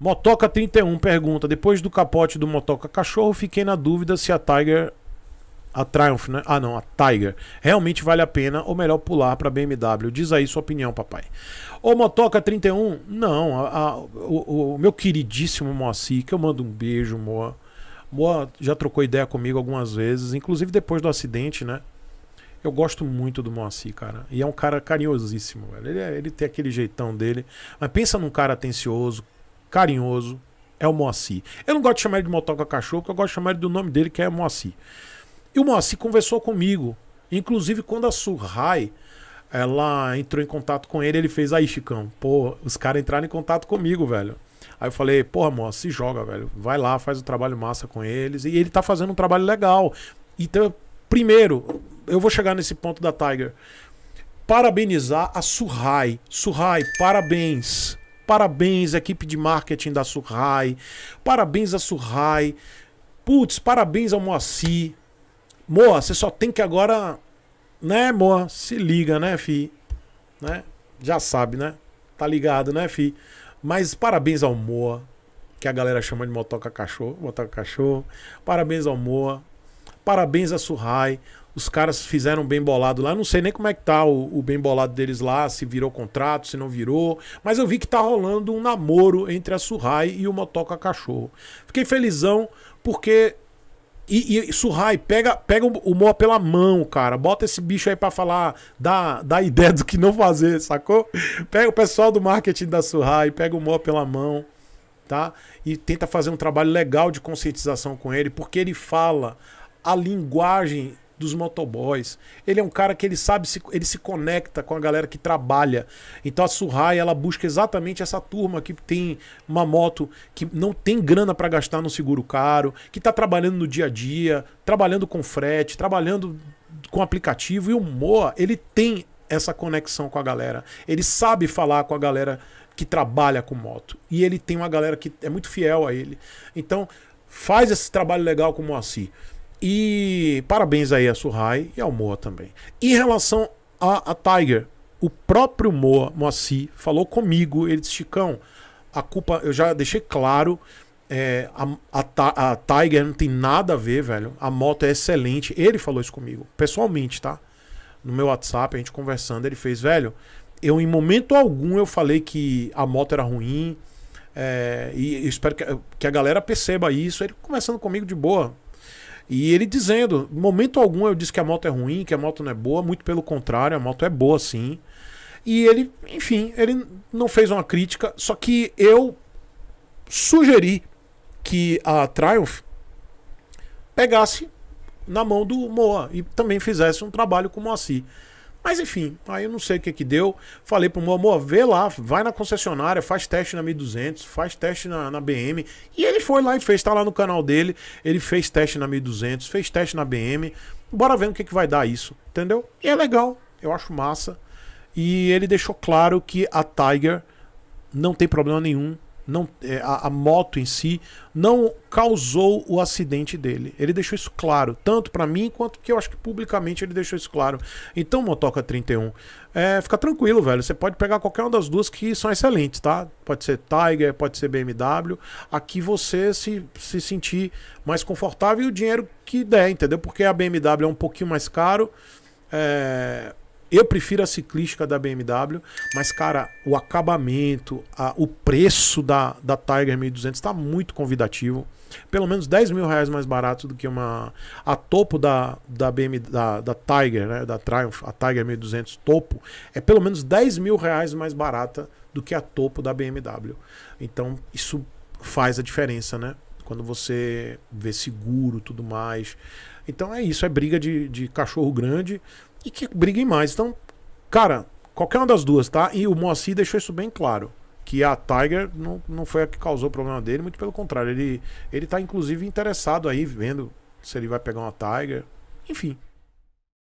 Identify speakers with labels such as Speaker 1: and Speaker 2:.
Speaker 1: Motoca 31 pergunta: Depois do capote do Motoca Cachorro, fiquei na dúvida se a Tiger. A Triumph, né? Ah, não, a Tiger. Realmente vale a pena ou melhor pular para BMW? Diz aí sua opinião, papai. Ô Motoca 31, não. A, a, o, o, meu queridíssimo Moacir, que eu mando um beijo, Moa. Moa já trocou ideia comigo algumas vezes, inclusive depois do acidente, né? Eu gosto muito do Moacir, cara. E é um cara carinhosíssimo, velho. Ele, é, ele tem aquele jeitão dele. Mas pensa num cara atencioso, carinhoso, é o Moacir. Eu não gosto de chamar ele de motoca cachorro, eu gosto de chamar ele do nome dele, que é Moacir. E o Moacir conversou comigo. Inclusive, quando a Surrai ela entrou em contato com ele, ele fez aí, Chicão. Pô, os caras entraram em contato comigo, velho. Aí eu falei, porra, Moacir, joga, velho. Vai lá, faz o um trabalho massa com eles. E ele tá fazendo um trabalho legal. Então, primeiro, eu vou chegar nesse ponto da Tiger. Parabenizar a Surrai. Surrai, parabéns. Parabéns, equipe de marketing da Surrai. Parabéns a Surrai. Putz, parabéns ao Moacir. Moa, você só tem que agora. Né, Moa? Se liga, né, Fi? Né? Já sabe, né? Tá ligado, né, Fi? Mas parabéns ao Moa, que a galera chama de motoca cachorro. Motoca cachorro. Parabéns ao Moa. Parabéns a Surrai. Os caras fizeram bem bolado lá. Não sei nem como é que tá o, o bem bolado deles lá, se virou contrato, se não virou. Mas eu vi que tá rolando um namoro entre a Surrai e o Motoca Cachorro. Fiquei felizão porque e, e Surrai, pega, pega o Moa pela mão, cara. Bota esse bicho aí pra falar, dá, da ideia do que não fazer, sacou? Pega o pessoal do marketing da Surrai, pega o Moa pela mão, tá? E tenta fazer um trabalho legal de conscientização com ele, porque ele fala a linguagem dos motoboys. Ele é um cara que ele sabe, se, ele se conecta com a galera que trabalha. Então a Surrai, ela busca exatamente essa turma que tem uma moto que não tem grana para gastar no seguro caro, que tá trabalhando no dia a dia, trabalhando com frete, trabalhando com aplicativo. E o Moa, ele tem essa conexão com a galera. Ele sabe falar com a galera que trabalha com moto. E ele tem uma galera que é muito fiel a ele. Então, faz esse trabalho legal com o Moacir. E parabéns aí a Surai e ao Moa também. Em relação a, a Tiger, o próprio Moa, Moacir, falou comigo, ele disse, Chicão, a culpa, eu já deixei claro, é, a, a, a, Tiger não tem nada a ver, velho. A moto é excelente. Ele falou isso comigo, pessoalmente, tá? No meu WhatsApp, a gente conversando, ele fez, velho, eu em momento algum eu falei que a moto era ruim. É, e eu espero que, que a galera perceba isso. Ele conversando comigo de boa, e ele dizendo, momento algum eu disse que a moto é ruim, que a moto não é boa, muito pelo contrário, a moto é boa sim. E ele, enfim, ele não fez uma crítica, só que eu sugeri que a Triumph pegasse na mão do Moa e também fizesse um trabalho com o assim. Mas enfim, aí eu não sei o que que deu. Falei pro meu amor, vê lá, vai na concessionária, faz teste na 1200, faz teste na, na BM. E ele foi lá e fez, tá lá no canal dele. Ele fez teste na 1200, fez teste na BM. Bora ver o que que vai dar isso, entendeu? E é legal, eu acho massa. E ele deixou claro que a Tiger não tem problema nenhum não é, a, a, moto em si não causou o acidente dele. Ele deixou isso claro, tanto para mim quanto que eu acho que publicamente ele deixou isso claro. Então, Motoca 31, é, fica tranquilo, velho. Você pode pegar qualquer uma das duas que são excelentes, tá? Pode ser Tiger, pode ser BMW. Aqui você se, se sentir mais confortável e o dinheiro que der, entendeu? Porque a BMW é um pouquinho mais caro. É, eu prefiro a ciclística da BMW, mas, cara, o acabamento, a, o preço da, da Tiger 1200 está muito convidativo. Pelo menos 10 mil reais mais barato do que uma. A topo da, da, BMW, da, da Tiger, né, da Triumph, a Tiger 1200 topo, é pelo menos 10 mil reais mais barata do que a topo da BMW. Então, isso faz a diferença, né? Quando você vê seguro tudo mais. Então é isso, é briga de, de cachorro grande e que briguem mais. Então, cara, qualquer uma das duas, tá? E o Moacir deixou isso bem claro. Que a Tiger não, não foi a que causou o problema dele, muito pelo contrário. Ele, ele tá, inclusive, interessado aí, vendo se ele vai pegar uma Tiger. Enfim.